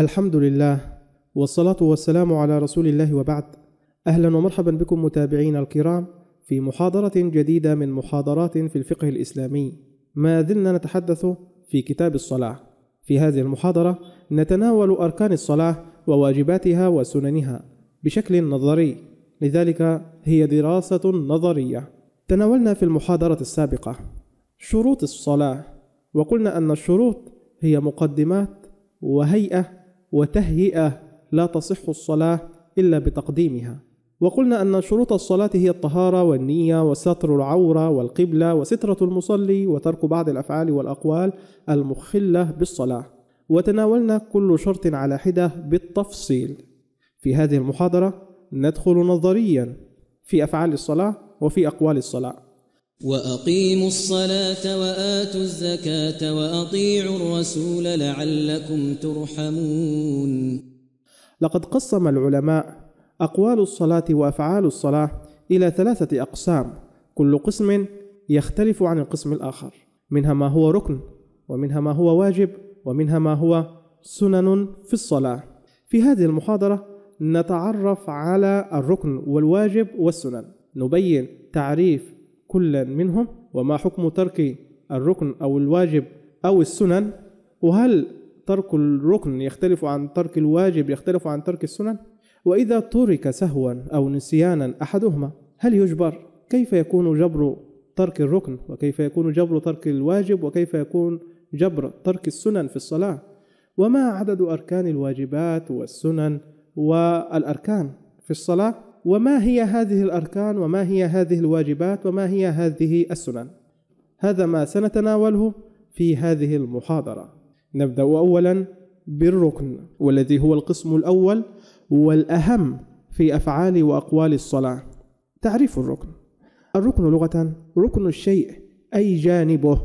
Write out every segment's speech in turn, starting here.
الحمد لله والصلاة والسلام على رسول الله وبعد أهلا ومرحبا بكم متابعين الكرام في محاضرة جديدة من محاضرات في الفقه الإسلامي ما زلنا نتحدث في كتاب الصلاة في هذه المحاضرة نتناول أركان الصلاة وواجباتها وسننها بشكل نظري لذلك هي دراسة نظرية تناولنا في المحاضرة السابقة شروط الصلاة وقلنا أن الشروط هي مقدمات وهيئة وتهيئة لا تصح الصلاة إلا بتقديمها وقلنا أن شروط الصلاة هي الطهارة والنية وستر العورة والقبلة وسترة المصلي وترك بعض الأفعال والأقوال المخلة بالصلاة وتناولنا كل شرط على حدة بالتفصيل في هذه المحاضرة ندخل نظريا في أفعال الصلاة وفي أقوال الصلاة وأقيموا الصلاة وآتوا الزكاة وأطيعوا الرسول لعلكم ترحمون لقد قسم العلماء أقوال الصلاة وأفعال الصلاة إلى ثلاثة أقسام كل قسم يختلف عن القسم الآخر منها ما هو ركن ومنها ما هو واجب ومنها ما هو سنن في الصلاة في هذه المحاضرة نتعرف على الركن والواجب والسنن نبين تعريف كلا منهم وما حكم ترك الركن أو الواجب أو السنن وهل ترك الركن يختلف عن ترك الواجب يختلف عن ترك السنن وإذا ترك سهوا أو نسيانا أحدهما هل يجبر كيف يكون جبر ترك الركن وكيف يكون جبر ترك الواجب وكيف يكون جبر ترك السنن في الصلاة وما عدد أركان الواجبات والسنن والأركان في الصلاة وما هي هذه الاركان وما هي هذه الواجبات وما هي هذه السنن هذا ما سنتناوله في هذه المحاضره نبدا اولا بالركن والذي هو القسم الاول والاهم في افعال واقوال الصلاه تعريف الركن الركن لغه ركن الشيء اي جانبه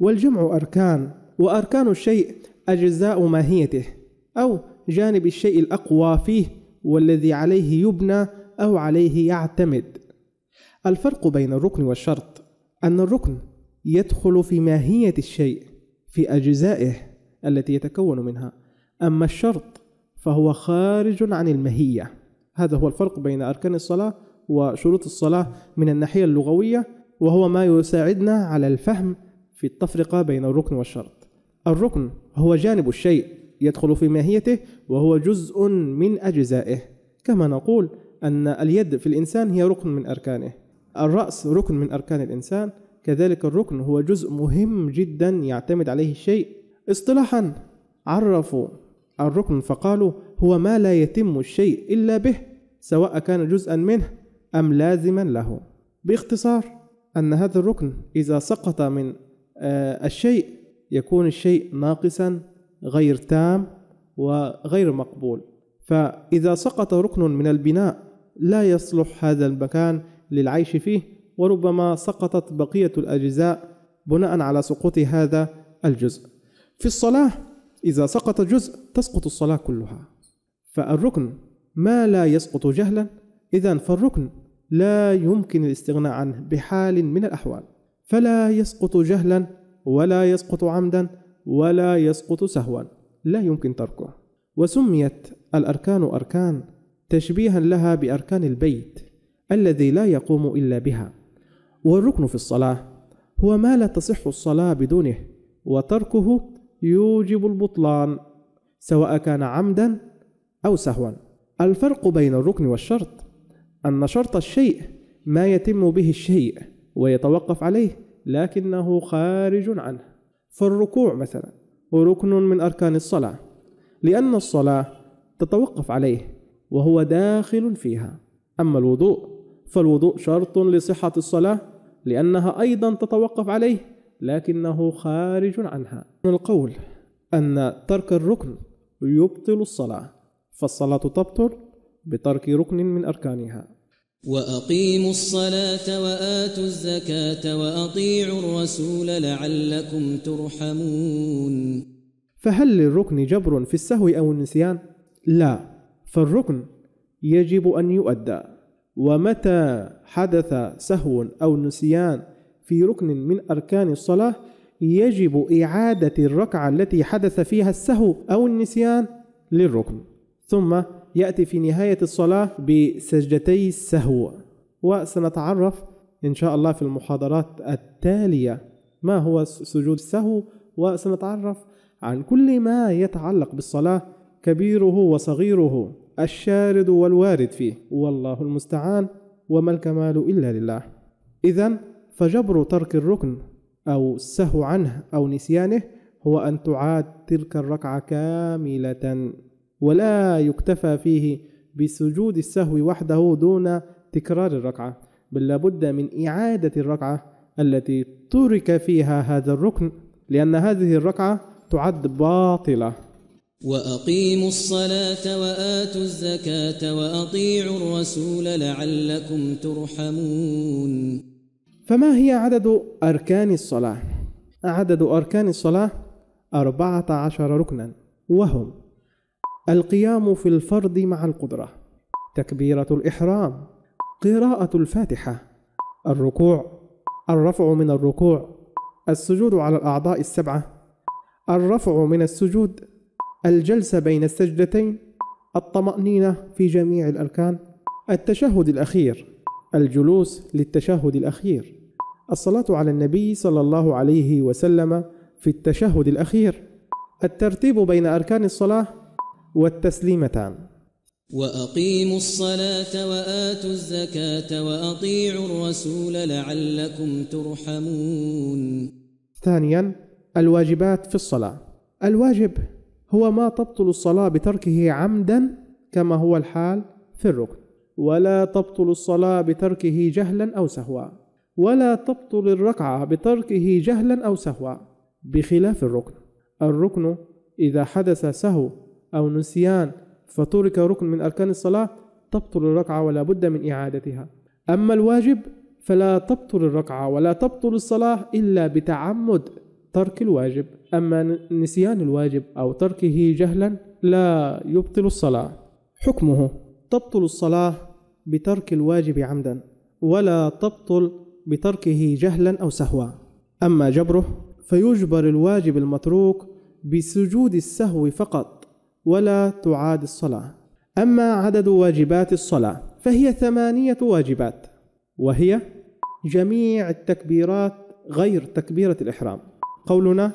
والجمع اركان واركان الشيء اجزاء ماهيته او جانب الشيء الاقوى فيه والذي عليه يبنى أو عليه يعتمد الفرق بين الركن والشرط أن الركن يدخل في ماهية الشيء في أجزائه التي يتكون منها أما الشرط فهو خارج عن الماهية هذا هو الفرق بين أركان الصلاة وشروط الصلاة من الناحية اللغوية وهو ما يساعدنا على الفهم في التفرقة بين الركن والشرط الركن هو جانب الشيء يدخل في ماهيته وهو جزء من أجزائه كما نقول أن اليد في الإنسان هي ركن من أركانه الرأس ركن من أركان الإنسان كذلك الركن هو جزء مهم جدا يعتمد عليه الشيء اصطلاحا عرفوا الركن فقالوا هو ما لا يتم الشيء إلا به سواء كان جزءا منه أم لازما له باختصار أن هذا الركن إذا سقط من آه، الشيء يكون الشيء ناقصا غير تام وغير مقبول فإذا سقط ركن من البناء لا يصلح هذا المكان للعيش فيه وربما سقطت بقية الأجزاء بناء على سقوط هذا الجزء في الصلاة إذا سقط جزء تسقط الصلاة كلها فالركن ما لا يسقط جهلا إذا فالركن لا يمكن الاستغناء عنه بحال من الأحوال فلا يسقط جهلا ولا يسقط عمدا ولا يسقط سهوا لا يمكن تركه وسميت الأركان أركان تشبيها لها باركان البيت الذي لا يقوم الا بها والركن في الصلاه هو ما لا تصح الصلاه بدونه وتركه يوجب البطلان سواء كان عمدا او سهوا الفرق بين الركن والشرط ان شرط الشيء ما يتم به الشيء ويتوقف عليه لكنه خارج عنه فالركوع مثلا ركن من اركان الصلاه لان الصلاه تتوقف عليه وهو داخل فيها أما الوضوء فالوضوء شرط لصحة الصلاة لأنها أيضا تتوقف عليه لكنه خارج عنها القول أن ترك الركن يبطل الصلاة فالصلاة تبطل بترك ركن من أركانها وأقيموا الصلاة وآتوا الزكاة وأطيعوا الرسول لعلكم ترحمون فهل للركن جبر في السهو أو النسيان؟ لا فالركن يجب أن يؤدى ومتى حدث سهو أو نسيان في ركن من أركان الصلاة يجب إعادة الركعة التي حدث فيها السهو أو النسيان للركن ثم يأتي في نهاية الصلاة بسجدتي السهو وسنتعرف إن شاء الله في المحاضرات التالية ما هو سجود السهو وسنتعرف عن كل ما يتعلق بالصلاة كبيره وصغيره الشارد والوارد فيه والله المستعان وما الكمال الا لله اذا فجبر ترك الركن او السهو عنه او نسيانه هو ان تعاد تلك الركعه كامله ولا يكتفى فيه بسجود السهو وحده دون تكرار الركعه بل لابد من اعاده الركعه التي ترك فيها هذا الركن لان هذه الركعه تعد باطله وأقيموا الصلاة وآتوا الزكاة وأطيعوا الرسول لعلكم ترحمون فما هي عدد أركان الصلاة؟ عدد أركان الصلاة أربعة عشر ركنا وهم القيام في الفرض مع القدرة تكبيرة الإحرام قراءة الفاتحة الركوع الرفع من الركوع السجود على الأعضاء السبعة الرفع من السجود الجلسة بين السجدتين الطمأنينة في جميع الأركان التشهد الأخير الجلوس للتشهد الأخير الصلاة على النبي صلى الله عليه وسلم في التشهد الأخير الترتيب بين أركان الصلاة والتسليمتان وأقيموا الصلاة وآتوا الزكاة وأطيعوا الرسول لعلكم ترحمون ثانيا الواجبات في الصلاة الواجب هو ما تبطل الصلاة بتركه عمدا كما هو الحال في الركن ولا تبطل الصلاة بتركه جهلا أو سهوا ولا تبطل الركعة بتركه جهلا أو سهوا بخلاف الركن الركن إذا حدث سهو أو نسيان فترك ركن من أركان الصلاة تبطل الركعة ولا بد من إعادتها أما الواجب فلا تبطل الركعة ولا تبطل الصلاة إلا بتعمد ترك الواجب أما نسيان الواجب أو تركه جهلا لا يبطل الصلاة حكمه تبطل الصلاة بترك الواجب عمدا ولا تبطل بتركه جهلا أو سهوا أما جبره فيجبر الواجب المتروك بسجود السهو فقط ولا تعاد الصلاة أما عدد واجبات الصلاة فهي ثمانية واجبات وهي جميع التكبيرات غير تكبيرة الإحرام قولنا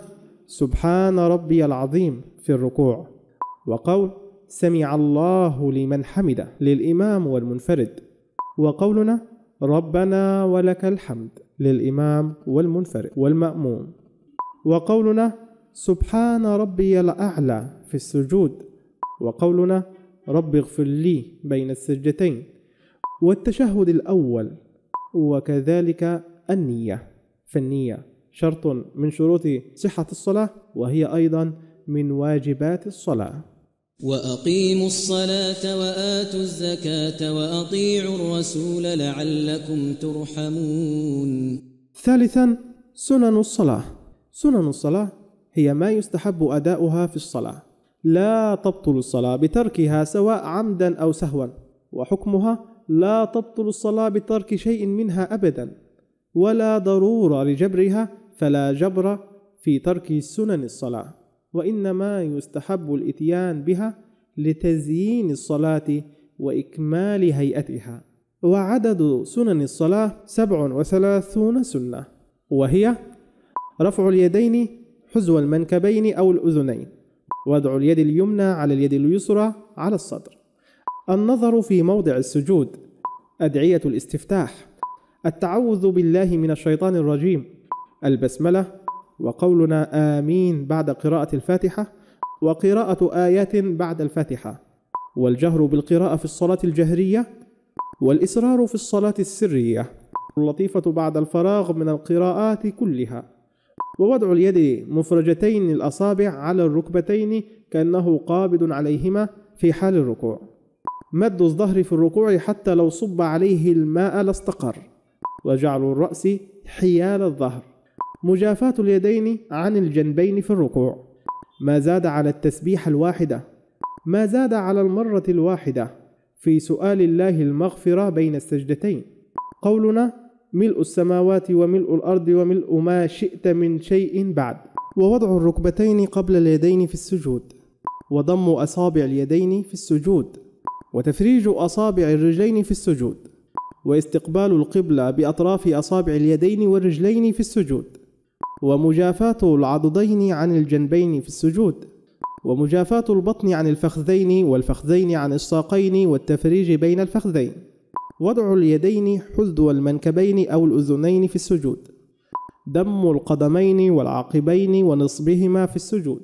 سبحان ربي العظيم في الركوع وقول سمع الله لمن حمده للإمام والمنفرد وقولنا ربنا ولك الحمد للإمام والمنفرد والمأموم وقولنا سبحان ربي الأعلى في السجود وقولنا رب اغفر لي بين السجدتين والتشهد الأول وكذلك النية فالنية شرط من شروط صحة الصلاة وهي أيضا من واجبات الصلاة واقيموا الصلاه واتوا الزكاه واطيعوا الرسول لعلكم ترحمون ثالثا سنن الصلاه سنن الصلاه هي ما يستحب اداؤها في الصلاه لا تبطل الصلاه بتركها سواء عمدا او سهوا وحكمها لا تبطل الصلاه بترك شيء منها ابدا ولا ضروره لجبرها فلا جبر في ترك سنن الصلاه وانما يستحب الاتيان بها لتزيين الصلاه واكمال هيئتها وعدد سنن الصلاه سبع وثلاثون سنه وهي رفع اليدين حزو المنكبين او الاذنين وضع اليد اليمنى على اليد اليسرى على الصدر النظر في موضع السجود ادعيه الاستفتاح التعوذ بالله من الشيطان الرجيم البسملة وقولنا آمين بعد قراءة الفاتحة وقراءة آيات بعد الفاتحة والجهر بالقراءة في الصلاة الجهرية والإصرار في الصلاة السرية اللطيفة بعد الفراغ من القراءات كلها ووضع اليد مفرجتين الأصابع على الركبتين كأنه قابض عليهما في حال الركوع مد الظهر في الركوع حتى لو صب عليه الماء لاستقر وجعل الرأس حيال الظهر مجافاة اليدين عن الجنبين في الركوع ما زاد على التسبيحة الواحدة ما زاد على المرة الواحدة في سؤال الله المغفرة بين السجدتين قولنا ملء السماوات وملء الأرض وملء ما شئت من شيء بعد ووضع الركبتين قبل اليدين في السجود وضم أصابع اليدين في السجود وتفريج أصابع الرجلين في السجود واستقبال القبلة بأطراف أصابع اليدين والرجلين في السجود ومجافاة العضدين عن الجنبين في السجود ومجافاة البطن عن الفخذين والفخذين عن الساقين والتفريج بين الفخذين وضع اليدين حذو المنكبين أو الأذنين في السجود دم القدمين والعقبين ونصبهما في السجود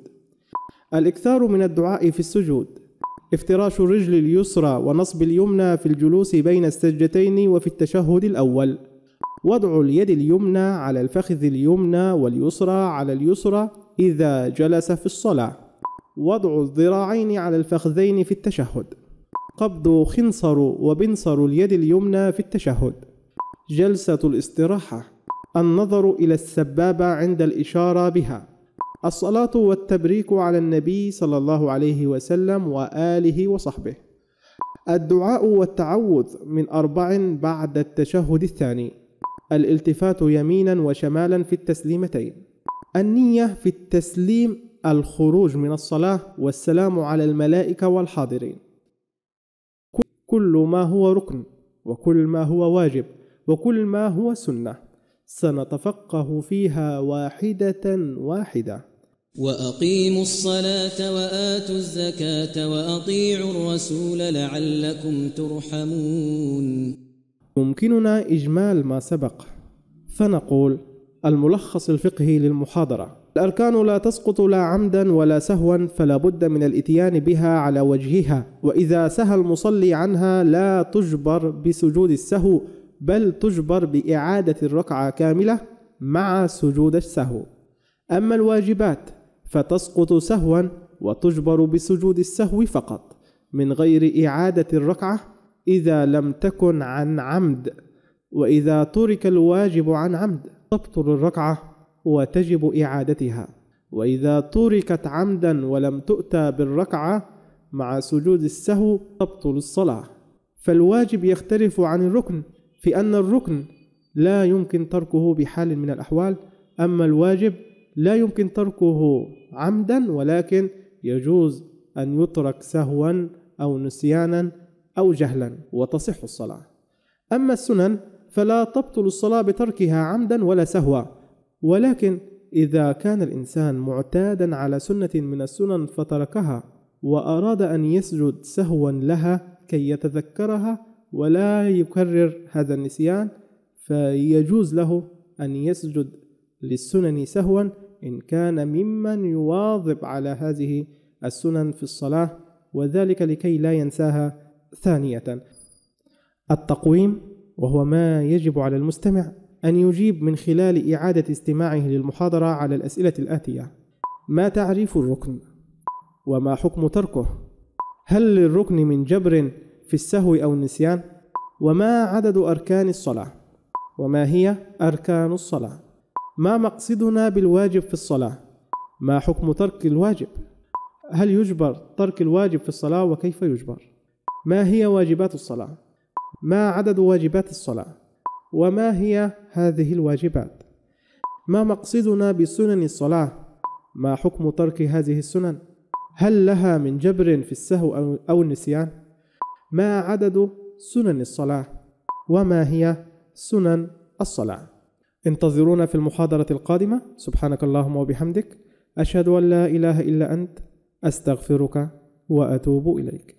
الإكثار من الدعاء في السجود افتراش الرجل اليسرى ونصب اليمنى في الجلوس بين السجدتين وفي التشهد الأول وضع اليد اليمنى على الفخذ اليمنى واليسرى على اليسرى إذا جلس في الصلاة وضع الذراعين على الفخذين في التشهد قبض خنصر وبنصر اليد اليمنى في التشهد جلسة الاستراحة النظر إلى السبابة عند الإشارة بها الصلاة والتبريك على النبي صلى الله عليه وسلم وآله وصحبه. الدعاء والتعوذ من أربع بعد التشهد الثاني. الالتفات يمينا وشمالا في التسليمتين. النية في التسليم الخروج من الصلاة والسلام على الملائكة والحاضرين. كل ما هو ركن وكل ما هو واجب وكل ما هو سنه سنتفقه فيها واحده واحده وأقيموا الصلاة وآتوا الزكاة وأطيعوا الرسول لعلكم ترحمون يمكننا إجمال ما سبق فنقول الملخص الفقهي للمحاضرة الأركان لا تسقط لا عمدا ولا سهوا فلا بد من الإتيان بها على وجهها وإذا سهى المصلي عنها لا تجبر بسجود السهو بل تجبر بإعادة الركعة كاملة مع سجود السهو أما الواجبات فتسقط سهوا وتجبر بسجود السهو فقط من غير إعادة الركعة إذا لم تكن عن عمد وإذا ترك الواجب عن عمد تبطل الركعة وتجب إعادتها وإذا تركت عمدا ولم تؤتى بالركعة مع سجود السهو تبطل الصلاة فالواجب يختلف عن الركن في أن الركن لا يمكن تركه بحال من الأحوال أما الواجب لا يمكن تركه عمدا ولكن يجوز أن يترك سهوا أو نسيانا أو جهلا وتصح الصلاة أما السنن فلا تبطل الصلاة بتركها عمدا ولا سهوا ولكن إذا كان الإنسان معتادا على سنة من السنن فتركها وأراد أن يسجد سهوا لها كي يتذكرها ولا يكرر هذا النسيان فيجوز له أن يسجد للسنن سهوا إن كان ممن يواظب على هذه السنن في الصلاة وذلك لكي لا ينساها ثانية التقويم وهو ما يجب على المستمع أن يجيب من خلال إعادة استماعه للمحاضرة على الأسئلة الآتية ما تعريف الركن؟ وما حكم تركه؟ هل للركن من جبر في السهو أو النسيان؟ وما عدد أركان الصلاة؟ وما هي أركان الصلاة؟ ما مقصدنا بالواجب في الصلاة؟ ما حكم ترك الواجب؟ هل يجبر ترك الواجب في الصلاة وكيف يجبر؟ ما هي واجبات الصلاة؟ ما عدد واجبات الصلاة؟ وما هي هذه الواجبات؟ ما مقصدنا بسنن الصلاة؟ ما حكم ترك هذه السنن؟ هل لها من جبر في السهو أو النسيان؟ ما عدد سنن الصلاة؟ وما هي سنن الصلاة؟ انتظرونا في المحاضرة القادمة سبحانك اللهم وبحمدك أشهد أن لا إله إلا أنت أستغفرك وأتوب إليك